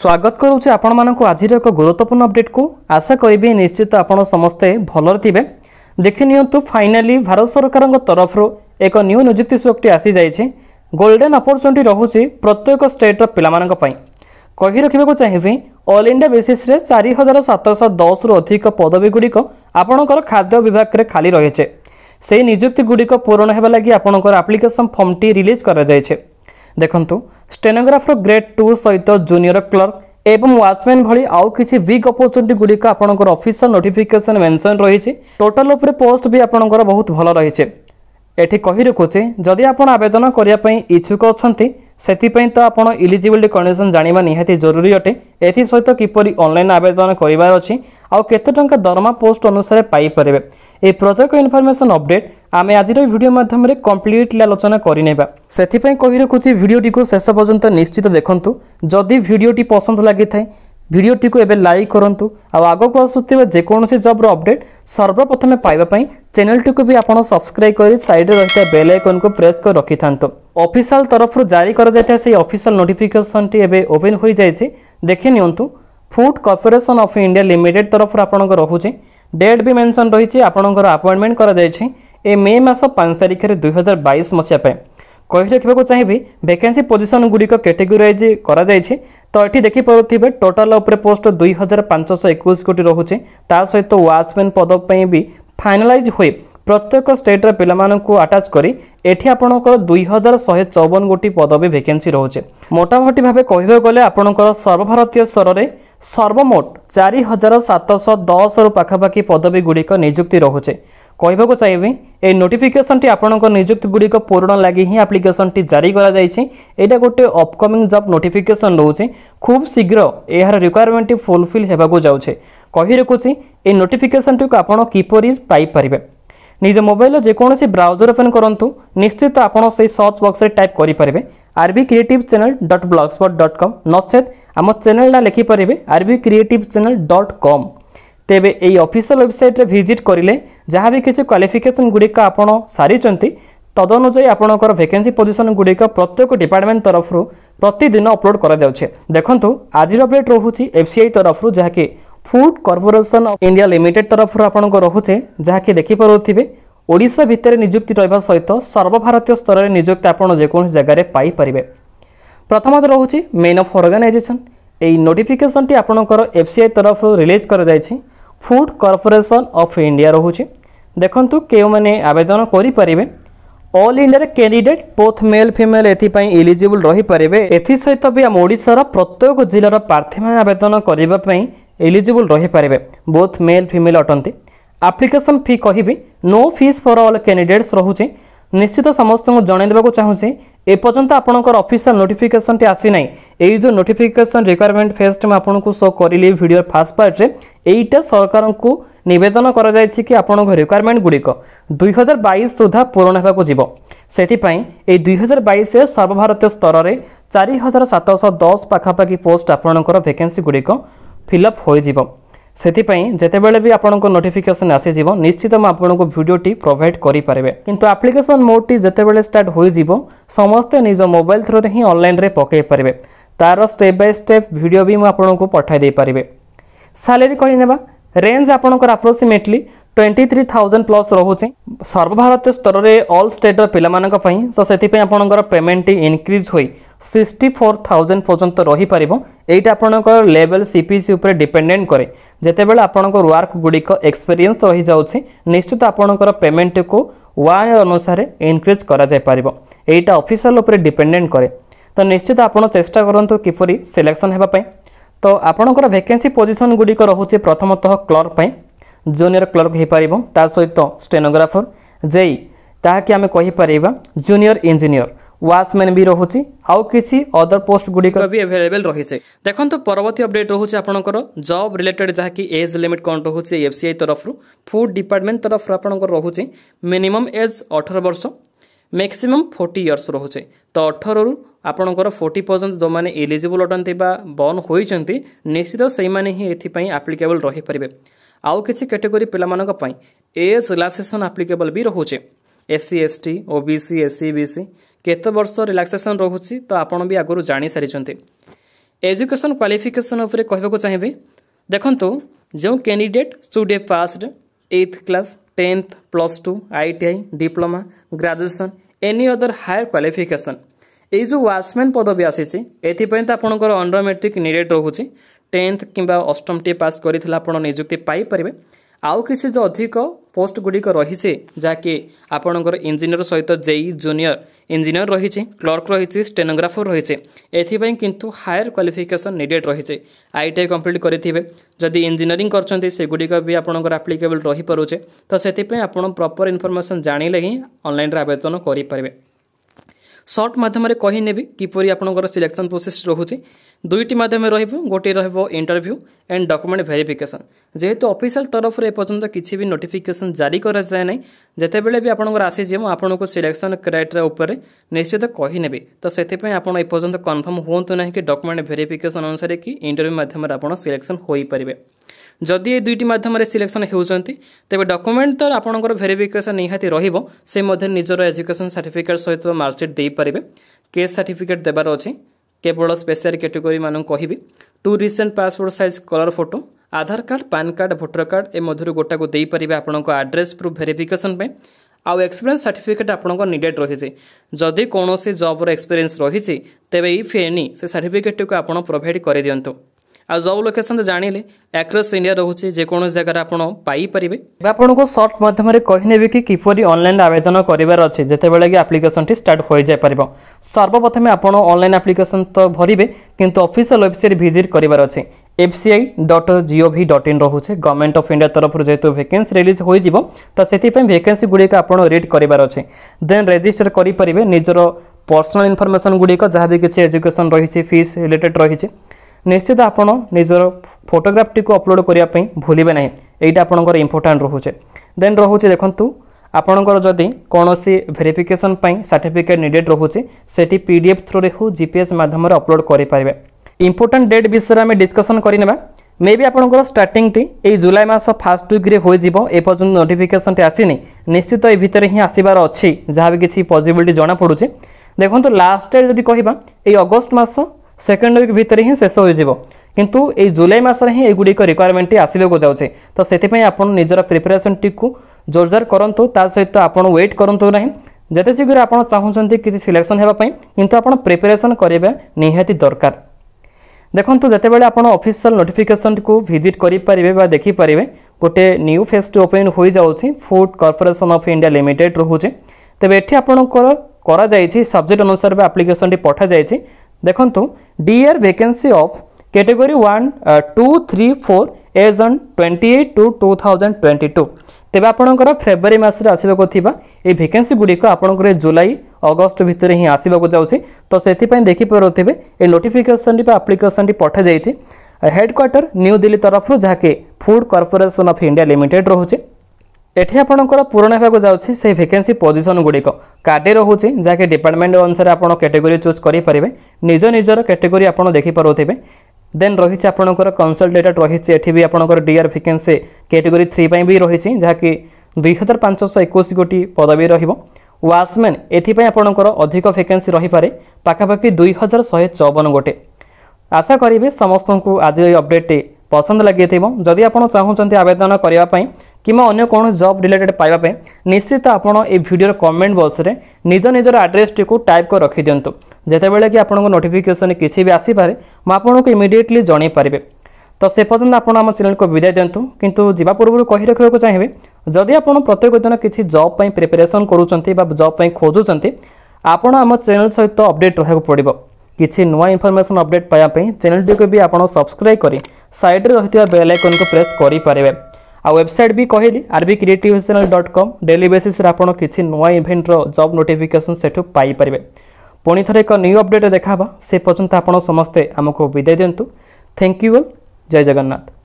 ସ୍ୱାଗତ କରୁଛି ଆପଣମାନଙ୍କୁ ଆଜିର ଏକ ଗୁରୁତ୍ୱପୂର୍ଣ୍ଣ ଅପଡେଟ୍କୁ ଆଶା କରିବି ନିଶ୍ଚିତ ଆପଣ ସମସ୍ତେ ଭଲରେ ଥିବେ ଦେଖିନିଅନ୍ତୁ ଫାଇନାଲି ଭାରତ ସରକାରଙ୍କ ତରଫରୁ ଏକ ନ୍ୟୁ ନିଯୁକ୍ତି ସୁଯୋଗଟି ଆସିଯାଇଛି ଗୋଲ୍ଡେନ୍ ଅପରଚ୍ୟୁନିଟି ରହୁଛି ପ୍ରତ୍ୟେକ ଷ୍ଟେଟ୍ର ପିଲାମାନଙ୍କ ପାଇଁ କହି ରଖିବାକୁ ଚାହିଁବି ଅଲ୍ ଇଣ୍ଡିଆ ବେସିସ୍ରେ ଚାରି ହଜାର ସାତଶହ ଦଶରୁ ଅଧିକ ପଦବୀଗୁଡ଼ିକ ଆପଣଙ୍କର ଖାଦ୍ୟ ବିଭାଗରେ ଖାଲି ରହିଛେ ସେହି ନିଯୁକ୍ତିଗୁଡ଼ିକ ପୂରଣ ହେବା ଲାଗି ଆପଣଙ୍କର ଆପ୍ଲିକେସନ୍ ଫର୍ମଟି ରିଲିଜ୍ କରାଯାଇଛି ଦେଖନ୍ତୁ ଷ୍ଟେନୋଗ୍ରାଫର ଗ୍ରେଡ୍ ଟୁ ସହିତ ଜୁନିୟର କ୍ଲର୍କ ଏବଂ ୱାଚମ୍ୟାନ୍ ଭଳି ଆଉ କିଛି ବିଗ୍ ଅପରଚ୍ୟୁନିଟି ଗୁଡ଼ିକ ଆପଣଙ୍କର ଅଫିସିଆଲ ନୋଟିଫିକେସନ୍ ମେନ୍ସନ୍ ରହିଛି ଟୋଟାଲ ଉପରେ ପୋଷ୍ଟ ବି ଆପଣଙ୍କର ବହୁତ ଭଲ ରହିଛି ଏଠି କହି ରଖୁଛି ଯଦି ଆପଣ ଆବେଦନ କରିବା ପାଇଁ ଇଚ୍ଛୁକ ଅଛନ୍ତି ସେଥିପାଇଁ ତ ଆପଣ ଇଲିଜିବିଲିଟି କଣ୍ଡିସନ୍ ଜାଣିବା ନିହାତି ଜରୁରୀ ଅଟେ ଏଥିସହିତ କିପରି ଅନଲାଇନ୍ ଆବେଦନ କରିବାର ଅଛି ଆଉ କେତେ ଟଙ୍କା ଦରମା ପୋଷ୍ଟ ଅନୁସାରେ ପାଇପାରିବେ এই প্রত্যেক ইনফরমেশন অপডেট আমি আজির ভিডিও মাধ্যমে কমপ্লিটলি আলোচনা করে নেবা সেপাই কী রাখুছি ভিডিওটি শেষ পর্যন্ত নিশ্চিত দেখুন যদি ভিডিওটি পসন্দ লাগি থাকে ଭିଡ଼ିଓଟିକୁ ଏବେ ଲାଇକ୍ କରନ୍ତୁ ଆଉ ଆଗକୁ ଆସୁଥିବା ଯେକୌଣସି ଜବ୍ର ଅପଡ଼େଟ୍ ସର୍ବପ୍ରଥମେ ପାଇବା ପାଇଁ ଚ୍ୟାନେଲଟିକୁ ବି ଆପଣ ସବସ୍କ୍ରାଇବ୍ କରି ସାଇଡ଼୍ରେ ରହିଥିବା ବେଲ୍ ଆଇକନ୍କୁ ପ୍ରେସ୍ କରି ରଖିଥାନ୍ତୁ ଅଫିସିଆଲ୍ ତରଫରୁ ଜାରି କରାଯାଇଥିବା ସେହି ଅଫିସିଆଲ୍ ନୋଟିଫିକେସନ୍ଟି ଏବେ ଓପେନ୍ ହୋଇଯାଇଛି ଦେଖି ନିଅନ୍ତୁ food corporation of India limited ତରଫରୁ ଆପଣଙ୍କ ରହୁଛି ଡେଟ୍ ବି ମେନ୍ସନ୍ ରହିଛି ଆପଣଙ୍କର ଆପଏଣ୍ଟମେଣ୍ଟ କରାଯାଇଛି ଏ ମେ ମାସ ପାଞ୍ଚ ତାରିଖରେ ଦୁଇହଜାର ବାଇଶ ମସିହା ପାଇଁ କହି ରଖିବାକୁ ଚାହିଁବି ଭେକେନ୍ସି ପୋଜିସନ୍ଗୁଡ଼ିକ କ୍ୟାଟେଗୋରାଇଜ୍ କରାଯାଇଛି তো এটি দেখিপারে টোটাল উপরে পোস্ট দুই হাজার পাঁচশো একুশ কোটি রয়েছে তা সহিত ওয়াচম্যান পদপাই বি ফাইনালাইজ হয়ে প্রত্যেক স্টেট্র পিলামানকু আটাচ করে এটি আপনার দুই হাজার শহে চৌবন গোটি পদবী ভ্যাকেন্সি রয়েছে মোটামুটি ভাবে কহবাকে গেলে আপনার সর্বভারতীয় স্তরের সর্বমোট চারি হাজার সাতশ দশর পাখাপাখি পদবীগুড়ি নিযুক্তি রয়েছে କହିବାକୁ ଚାହିଁବି এই নোটিফিকেসনটি আপনার নিযুক্তিগুড়ি পূরণ লাগি হি আপ্লিকেসনটি জারি করা যাই এটা গোটে অপকমিং জব নোটিফিকেসন রয়েছে খুব শীঘ্র এর রিকোয়ারমেন্টটি ফুলফিল হওয়া যাচ্ছে কহি রাখুছি এই নোটিফিকেসনটি আপনার কিপরি পাইপারে নিজ মোবাইল যেকোন ব্রাউজর ওপেন করতু নিশ্চিত আপনার সেই সর্চ বক্সরে টাইপ করে পেবে RB creative channel dot blogspot dot com নচেত আমার চ্যানেলটা লেখিপারে আরবি ক্রিয়েটিভ চ্যানেল ডট কম ତେବେ ଏହି ଅଫିସିଆଲ ୱେବସାଇଟ୍ରେ ଭିଜିଟ୍ କରିଲେ ଯାହା ବି କିଛି କ୍ୱାଲିଫିକେସନ୍ ଗୁଡ଼ିକ ଆପଣ ସାରିଛନ୍ତି ତଦନୁଯାୟୀ ଆପଣଙ୍କର ଭେକେନ୍ସି ପୋଜିସନ୍ ଗୁଡ଼ିକ ପ୍ରତ୍ୟେକ ଡିପାର୍ଟମେଣ୍ଟ ତରଫରୁ ପ୍ରତିଦିନ ଅପଲୋଡ଼ କରାଯାଉଛି ଦେଖନ୍ତୁ ଆଜିର ଅପଡେଟ୍ ରହୁଛି ଏଫ୍ସିଆଇ ତରଫରୁ ଯାହାକି food corporation of India limited ତରଫରୁ ଆପଣଙ୍କ ରହୁଛେ ଯାହାକି ଦେଖିପାରୁଥିବେ ଓଡ଼ିଶା ଭିତରେ ନିଯୁକ୍ତି ରହିବା ସହିତ ସର୍ବଭାରତୀୟ ସ୍ତରରେ ନିଯୁକ୍ତି ଆପଣ ଯେକୌଣସି ଜାଗାରେ ପାଇପାରିବେ ପ୍ରଥମତଃ ରହୁଛି ମେନ୍ ଅଫ୍ ଅର୍ଗାନାଇଜେସନ୍ এই নোটিফিকেশনটি আপনার এফসিআই তরফ রিলিজ করা যাই ফুড কর্পোরেসন অফ ইন্ডিয়া রয়েছে দেখুন কেউমানে আবেদন করে পারে অল ইন্ডিয়ার ক্যাডিডেট বোথ মেল ফিমেল এথিপাই ইলিজিবল রহিপারে এসহিত বি আম ওড়শার প্রত্যেক জেলার প্রার্থী মানে আবেদন করা ইলিজিবল রহিপারে বোথ মেল ফিমেল অটন্তি আপ্লিকেসন ফি কহিবি no fees for all candidates রহুছে নিশ্চিত সমস্ত জনাই দেওয়া চাহুছি এপর্যন্ত আপনার অফিসিয়াল নোটিফিকেসনটি আসি না এই যে নোটিফিকেসন রিকোয়ারমেন্ট ফেস্ট আপনার শো করলি ভিডিও ফার্স্ট পার্টে এইটা ସରକାରଙ୍କୁ ନିବେଦନ କରାଯାଇଛି କି ଆପଣଙ୍କ ରିକ୍ୱାରମେଣ୍ଟ ଗୁଡ଼ିକ ଦୁଇହଜାର ବାଇଶ ସୁଦ୍ଧା ପୂରଣ ହେବାକୁ ଯିବ ସେଥିପାଇଁ ଏହି ଦୁଇହଜାର ବାଇଶରେ ସର୍ବଭାରତୀୟ ସ୍ତରରେ ଚାରି ହଜାର ସାତଶହ ଦଶ ପାଖାପାଖି ପୋଷ୍ଟ ଆପଣଙ୍କର ଭେକେନ୍ସି ଗୁଡ଼ିକ ଫିଲ୍ଅପ୍ ହୋଇଯିବ ସେଥିପାଇଁ ଯେତେବେଳେ ବି ଆପଣଙ୍କ ନୋଟିଫିକେସନ୍ ଆସିଯିବ ନିଶ୍ଚିତ ମୁଁ ଆପଣଙ୍କୁ ଭିଡ଼ିଓଟି ପ୍ରୋଭାଇଡ଼ କରିପାରିବେ କିନ୍ତୁ ଆପ୍ଲିକେସନ୍ ମୋଡ଼ଟି ଯେତେବେଳେ ଷ୍ଟାର୍ଟ ହୋଇଯିବ ସମସ୍ତେ ନିଜ ମୋବାଇଲ ଥ୍ରୁରେ ହିଁ ଅନଲାଇନ୍ରେ ପକାଇ ପାରିବେ ତା'ର ଷ୍ଟେପ୍ ବାଇ ଷ୍ଟେପ୍ ଭିଡ଼ିଓ ବି ମୁଁ ଆପଣଙ୍କୁ ପଠାଇ ଦେଇପାରିବି ସାଲେରୀ କହିନେବା ରେଞ୍ଜ ଆପଣଙ୍କର approximately twenty three thousand plus ରହୁଛି ସର୍ବଭାରତୀୟ ସ୍ତରରେ ଅଲ୍ ଷ୍ଟେଟ୍ର ପିଲାମାନଙ୍କ ପାଇଁ ତ ସେଥିପାଇଁ ଆପଣଙ୍କର ପେମେଣ୍ଟଟି ଇନକ୍ରିଜ୍ ହୋଇ ସିକ୍ସଟି ଫୋର୍ ଥାଉଜେଣ୍ଡ ପର୍ଯ୍ୟନ୍ତ ରହିପାରିବ ଏଇଟା ଆପଣଙ୍କର ଲେବଲ୍ ସି ପି ସି ଉପରେ ଡିପେଣ୍ଡେଣ୍ଟ କରେ ଯେତେବେଳେ ଆପଣଙ୍କର ୱାର୍କ ଗୁଡ଼ିକ ଏକ୍ସପେରିଏନ୍ସ ରହିଯାଉଛି ନିଶ୍ଚିତ ଆପଣଙ୍କର ପେମେଣ୍ଟକୁ ୱାନ୍ ଅନୁସାରେ ଇନକ୍ରିଜ୍ କରାଯାଇପାରିବ ଏଇଟା ଅଫିସିଆଲ୍ ଉପରେ ଡିପେଣ୍ଡେଣ୍ଟ କରେ ତ ନିଶ୍ଚିତ ଆପଣ ଚେଷ୍ଟା କରନ୍ତୁ କିପରି ସିଲେକ୍ସନ୍ ହେବା ପାଇଁ ତ ଆପଣଙ୍କର ଭେକେନ୍ସି ପୋଜିସନ୍ ଗୁଡ଼ିକ ରହୁଛି ପ୍ରଥମତଃ କ୍ଲର୍କ ପାଇଁ ଜୁନିୟର କ୍ଲର୍କ ହୋଇପାରିବ ତା ସହିତ ଷ୍ଟେନୋଗ୍ରାଫର ଜେଇ ତାହାକି ଆମେ କହିପାରିବା ଜୁନିୟର ଇଞ୍ଜିନିୟର ওয়াচম্যান বি রয়েছে আউ কিছু অদর পোস্ট গুড়ি বি এভেলেবেল রয়েছে দেখুন পরবর্তী অপডেট রয়েছে আপনার জব রিলেটেড যা কি এজ লিমিট কম রয়েছে এফসিআই তরফ ফুড ডিপার্টমেন্ট তরফ আপনার রয়েছে মিনিমম এজ অঠর বর্ষ ମ୍ୟାକ୍ସିମମ୍ ଫୋର୍ଟି ଇୟର୍ସ ରହୁଛେ ତ ଅଠରରୁ ଆପଣଙ୍କର ଫୋର୍ଟି ପର୍ଯ୍ୟନ୍ତ ଯେଉଁମାନେ ଏଲିଜିବୁଲ୍ ଅଟନ୍ତି ବା ବର୍ଣ୍ଣ ହୋଇଛନ୍ତି ନିଶ୍ଚିତ ସେଇମାନେ ହିଁ ଏଥିପାଇଁ ଆପ୍ଲିକେବଲ୍ ରହିପାରିବେ ଆଉ କିଛି କାଟେଗୋରୀ ପିଲାମାନଙ୍କ ପାଇଁ ଏଜ୍ ରିଲାକ୍ସେସନ୍ ଆପ୍ଲିକେବଲ୍ ବି ରହୁଛେ SC ST O B C SC B C କେତେ ବର୍ଷ ରିଲାକ୍ସେସନ୍ ରହୁଛି ତ ଆପଣ ବି ଆଗରୁ ଜାଣିସାରିଛନ୍ତି ଏଜୁକେସନ୍ କ୍ୱାଲିଫିକେସନ୍ ଉପରେ କହିବାକୁ ଚାହିଁବି ଦେଖନ୍ତୁ ଯେଉଁ candidate student passed eighth class tenth plus two I T I diploma graduation any other higher qualification ଏଇ ଯେଉଁ ୱାଚମ୍ୟାନ୍ ପଦବି ଆସିଛି ଏଥିପାଇଁ ତ ଆପଣଙ୍କର ଅଣ୍ଡର ମେଟ୍ରିକ୍ ନିରେଟ୍ ରହୁଛି টেন্থ কিংবা অষ্টম টিয়ে পাস করে আপনার নিযুক্তি পাইপারে ଆଉ କିଛି ଯଦି ଅଧିକ ପୋଷ୍ଟ ଗୁଡ଼ିକ ରହିଛି ଯାହାକି ଆପଣଙ୍କର ଇଞ୍ଜିନିୟର ସହିତ ଜେଇ ଜୁନିୟର ଇଞ୍ଜିନିୟର ରହିଛି କ୍ଲର୍କ ରହିଛି ଷ୍ଟେନୋଗ୍ରାଫର ରହିଛି ଏଥିପାଇଁ କିନ୍ତୁ ହାୟର କ୍ୱାଲିଫିକେସନ୍ ନିଡେଡ୍ ରହିଛି ଆଇ ଟି ଆଇ କମ୍ପ୍ଲିଟ୍ କରିଥିବେ ଯଦି ଇଞ୍ଜିନିୟରିଂ କରିଛନ୍ତି ସେଗୁଡ଼ିକ ବି ଆପଣଙ୍କର ଆପ୍ଲିକେବଲ୍ ରହିପାରୁଛି ତ ସେଥିପାଇଁ ଆପଣ ପ୍ରପର୍ ଇନଫର୍ମେସନ୍ ଜାଣିଲେ ହିଁ ଅନଲାଇନ୍ରେ ଆବେଦନ କରିପାରିବେ সর্ট মাধ্যমে কহিনেবি কিপরি আপনার সিলেকশন প্রোসেস রয়েছে দুইটি মাধ্যমে রহব গোটি রহব ইন্টরভ্যু এন্ড ডকুমেন্ট ভেরিফিকেসন যেহেতু অফিসিয়াল তরফর এপর্যন্ত কিছু বি নোটিফিকেসন জারি করা যায় না যেতবে বি আপনার আসিছে মু আপনার সিলেকশন ক্রাইটেরিয়া উপরে নিশ্চিত কহিনেবি তো সেপাই আপনার এপর্যন্ত কনফর্ম হুঁতু না কি ডকুমেন্ট ভেরিফিকেসন অনুসারে কি ইন্টরভ্যু মাধ্যমে আপনার সিলেকশন হয়ে পারে ଯଦି ଏ ଦୁଇଟି ମାଧ୍ୟମରେ ସିଲେକ୍ସନ୍ ହେଉଛନ୍ତି ତେବେ ଡକୁମେଣ୍ଟ ତ ଆପଣଙ୍କର ଭେରିଫିକେସନ୍ ନିହାତି ରହିବ ସେ ମଧ୍ୟ ନିଜର ଏଜୁକେସନ୍ ସାର୍ଟିଫିକେଟ୍ ସହିତ ମାର୍କସିଟ୍ ଦେଇପାରିବେ କେସ୍ ସାର୍ଟିଫିକେଟ୍ ଦେବାର ଅଛି କେବଳ ସ୍ପେଶାଲ କ୍ୟାଟେଗୋରୀମାନଙ୍କୁ କହିବି two recent passport size colour photo Aadhaar card PAN card voter card ଏ ମଧ୍ୟରୁ ଗୋଟାକୁ ଦେଇପାରିବେ ଆପଣଙ୍କ ଆଡ୍ରେସ୍ ପ୍ରୁଫ୍ ଭେରିଫିକେସନ୍ ପାଇଁ ଆଉ ଏକ୍ସପିରିଏନ୍ସ ସାର୍ଟିଫିକେଟ୍ ଆପଣଙ୍କ ନିଡେଡ୍ ରହିଛି ଯଦି କୌଣସି ଜବ୍ର ଏକ୍ସପିରିଏନ୍ସ ରହିଛି ତେବେ ଇଫ୍ ଏନି ସେ ସାର୍ଟିଫିକେଟ୍ଟିକୁ ଆପଣ ପ୍ରୋଭାଇଡ଼ କରିଦିଅନ୍ତୁ ଆଉ ଜବ୍ ଲୋକେସନ୍ ଜାଣିଲେ ଆକ୍ରସ୍ ଇଣ୍ଡିଆ ରହୁଛି ଯେକୌଣସି ଜାଗାରେ ଆପଣ ପାଇପାରିବେ ଏବେ ଆପଣଙ୍କୁ ସର୍ଟ ମାଧ୍ୟମରେ କହିନେବି କି କିପରି ଅନଲାଇନ୍ ଆବେଦନ କରିବାର ଅଛି ଯେତେବେଳେ କି ଆପ୍ଲିକେସନ୍ଟି ଷ୍ଟାର୍ଟ ହୋଇଯାଇପାରିବ ସର୍ବପ୍ରଥମେ ଆପଣ ଅନଲାଇନ୍ ଆପ୍ଲିକେସନ୍ ତ ଭରିବେ କିନ୍ତୁ ଅଫିସିଆଲ୍ ୱେବସାଇଟ୍ ଭିଜିଟ୍ କରିବାର ଅଛି FCI dot gov dot in রয়েছে গভর্নমেন্ট অফ ইন্ডিয়া তরফর যেহেতু ভ্যাকেন্সি রিলিজ হয়ে যাব তো সেইপাই ভ্যাকেন্সি গুড়ি আপনার রিড করবার অছে দেন রেজিষ্টর করে নিজের পর্সনাল ইনফরমেসন গুড়ি যা বি କିଛି ଏଜୁକେସନ୍ ରହିଛି ଫିସ୍ ରିଲେଟେଡ଼୍ ରହିଛି ନିଶ୍ଚିତ ଆପଣ ନିଜର ଫଟୋଗ୍ରାଫଟିକୁ ଅପଲୋଡ଼ କରିବା ପାଇଁ ଭୁଲିବେ ନାହିଁ ଏଇଟା ଆପଣଙ୍କର ଇମ୍ପୋର୍ଟାଣ୍ଟ ରହୁଛେ ଦେନ୍ ରହୁଛି ଦେଖନ୍ତୁ ଆପଣଙ୍କର ଯଦି କୌଣସି ଭେରିଫିକେସନ୍ ପାଇଁ ସାର୍ଟିଫିକେଟ୍ ନିଡ଼େଡ଼୍ ରହୁଛି ସେଠି ପି ଡି ଏଫ୍ ଥ୍ରୁରେ ହେଉ ଜି ପି ଏସ୍ ମାଧ୍ୟମରେ ଅପଲୋଡ଼ କରିପାରିବେ ଇମ୍ପୋର୍ଟାଣ୍ଟ ଡେଟ୍ ବିଷୟରେ ଆମେ ଡିସ୍କସନ୍ କରିନେବା ମେ ବି ଆପଣଙ୍କର ଷ୍ଟାର୍ଟିଂଟି ଏଇ ଜୁଲାଇ ମାସ ଫାର୍ଷ୍ଟ ୱିକ୍ରେ ହୋଇଯିବ ଏପର୍ଯ୍ୟନ୍ତ ନୋଟିଫିକେସନ୍ଟି ଆସିନି ନିଶ୍ଚିତ ଏ ଭିତରେ ହିଁ ଆସିବାର ଅଛି ଯାହା ବି କିଛି ପସିବିଲିଟି ଜଣାପଡ଼ୁଛି ଦେଖନ୍ତୁ ଲାଷ୍ଟ ଡେଟ୍ ଯଦି କହିବା ଏଇ ଅଗଷ୍ଟ ମାସ ସେକେଣ୍ଡ ୱିକ୍ ଭିତରେ ହିଁ ଶେଷ ହୋଇଯିବ କିନ୍ତୁ ଏଇ ଜୁଲାଇ ମାସରେ ହିଁ ଏଗୁଡ଼ିକ ରିକ୍ୱାରମେଣ୍ଟଟି ଆସିବାକୁ ଯାଉଛି ତ ସେଥିପାଇଁ ଆପଣ ନିଜର ପ୍ରିପାରେସନ୍ଟିକୁ ଜୋରଜାର କରନ୍ତୁ ତା ସହିତ ଆପଣ ୱେଟ୍ କରନ୍ତୁ ନାହିଁ ଯେତେ ଶୀଘ୍ର ଆପଣ ଚାହୁଁଛନ୍ତି କିଛି ସିଲେକ୍ସନ୍ ହେବା ପାଇଁ କିନ୍ତୁ ଆପଣ ପ୍ରିପାରେସନ୍ କରିବା ନିହାତି ଦରକାର ଦେଖନ୍ତୁ ଯେତେବେଳେ ଆପଣ ଅଫିସିଆଲ୍ ନୋଟିଫିକେସନ୍କୁ ଭିଜିଟ୍ କରିପାରିବେ ବା ଦେଖିପାରିବେ ଗୋଟେ ନ୍ୟୁ ଫେସ୍ଟି ଓପେନ୍ ହୋଇଯାଉଛି food corporation of India limited ରହୁଛି ତେବେ ଏଠି ଆପଣଙ୍କର କରାଯାଇଛି ସବଜେକ୍ଟ ଅନୁସାରେ ଆପ୍ଲିକେସନ୍ଟି ପଠାଯାଇଛି ଦେଖନ୍ତୁ DR vacancy of category 1 uh, 2 3 4 as on 28 to 2022 ତେବେ ଆପଣଙ୍କର ଫେବୃଆରୀ ମାସରେ ଆସିବାକୁ ଥିବା ଏହି ଭେକେନ୍ସି ଗୁଡ଼ିକ ଆପଣଙ୍କର ଜୁଲାଇ ଅଗଷ୍ଟ ଭିତରେ ହିଁ ଆସିବାକୁ ଯାଉଛି ତ ସେଥିପାଇଁ ଦେଖିପାରୁଥିବେ ଏ ନୋଟିଫିକେସନଟି ବା ଆପ୍ଲିକେସନଟି ପଠାଯାଇଛି ହେଡ଼କ୍ୱାର୍ଟର ନ୍ୟୁ ଦିଲ୍ଲୀ ତରଫରୁ ଯାହାକି food corporation of India limited ରହୁଛି এটি আপনার পুরোনা হওয়া যাচ্ছে সেই ভ্যাকেন্সি পজিশন গুড়িক কার্ডে রয়েছে যাকে ডিপার্টমেন্ট অনুসারে আপনার ক্যাটেগোরি চুজ করে পারে নিজ নিজের ক্যাটেগোরি আপনার দেখিপারে দেন রয়েছে আপনার কনসলটেটেড রয়েছে এটি বি আপনার ডিআর ভ্যাকেন্সি ক্যাটেগোরি থ্রি বি রয়েছে যাকে দুই হাজার পাঁচশো একুশ গোটি পদবী রহব ওয়াচম্যান এথিপাই আপনার অধিক ভ্যাকেন্সি রহিপারে পাখাপাখি দুই হাজার শহে চৌবন গোটে আশা করবে সমস্ত আজ এই অপডেটটি ପସନ୍ଦ ଲାଗିଥିବ ଯଦି ଆପଣ ଚାହୁଁଛନ୍ତି ଆବେଦନ କରିବା ପାଇଁ କିମ୍ବା ଅନ୍ୟ କୌଣସି ଜବ୍ ରିଲେଟେଡ୍ ପାଇବା ପାଇଁ ନିଶ୍ଚିତ ଆପଣ ଏହି ଭିଡ଼ିଓର କମେଣ୍ଟ ବକ୍ସରେ ନିଜ ନିଜର ଆଡ୍ରେସ୍ଟିକୁ ଟାଇପ୍ କରି ରଖିଦିଅନ୍ତୁ ଯେତେବେଳେ କି ଆପଣଙ୍କ ନୋଟିଫିକେସନ୍ କିଛି ବି ଆସିପାରେ ମୁଁ ଆପଣଙ୍କୁ ଇମିଡ଼ିଏଟଲି ଜଣାଇ ପାରିବି ତ ସେ ପର୍ଯ୍ୟନ୍ତ ଆପଣ ଆମ ଚ୍ୟାନେଲକୁ ବିଦାୟ ଦିଅନ୍ତୁ କିନ୍ତୁ ଯିବା ପୂର୍ବରୁ କହି ରଖିବାକୁ ଚାହିଁବେ ଯଦି ଆପଣ ପ୍ରତ୍ୟେକ ଦିନ କିଛି ଜବ୍ ପାଇଁ ପ୍ରିପାରେସନ୍ କରୁଛନ୍ତି ବା ଜବ୍ ପାଇଁ ଖୋଜୁଛନ୍ତି ଆପଣ ଆମ ଚ୍ୟାନେଲ ସହିତ ଅପଡ଼େଟ୍ ରହିବାକୁ ପଡ଼ିବ କିଛି ନୂଆ ଇନଫର୍ମେସନ୍ ଅପଡ଼େଟ୍ ପାଇବା ପାଇଁ ଚ୍ୟାନେଲ୍ଟିକୁ ବି ଆପଣ ସବସ୍କ୍ରାଇବ୍ କରି ସାଇଡ଼୍ରେ ରହିଥିବା ବେଲ୍ ଆଇକନ୍କୁ ପ୍ରେସ୍ କରିପାରିବେ ଆଉ ୱେବସାଇଟ୍ ବି କହିଲି RB creative channel dot com daily ବେସିସ୍ରେ ଆପଣ କିଛି ନୂଆ ଇଭେଣ୍ଟର ଜବ୍ ନୋଟିଫିକେସନ୍ ସେଠୁ ପାଇପାରିବେ ପୁଣି ଥରେ ଏକ ନ୍ୟୁ ଅପଡ଼େଟ୍ ଦେଖା ହେବା ସେ ପର୍ଯ୍ୟନ୍ତ ଆପଣ ସମସ୍ତେ ଆମକୁ ବିଦାୟ ଦିଅନ୍ତୁ ଥ୍ୟାଙ୍କ ୟୁ ଅଲ୍ ଜୟ ଜଗନ୍ନାଥ